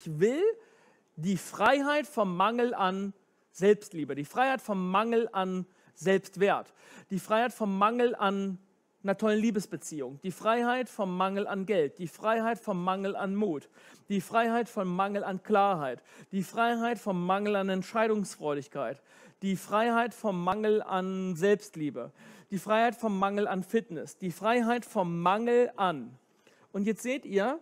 Ich will die Freiheit vom Mangel an Selbstliebe, die Freiheit vom Mangel an Selbstwert, die Freiheit vom Mangel an einer tollen Liebesbeziehung, die Freiheit vom Mangel an Geld, die Freiheit vom Mangel an Mut, die Freiheit vom Mangel an Klarheit, die Freiheit vom Mangel an Entscheidungsfreudigkeit, die Freiheit vom Mangel an Selbstliebe, die Freiheit vom Mangel an Fitness, die Freiheit vom Mangel an. Und jetzt seht ihr,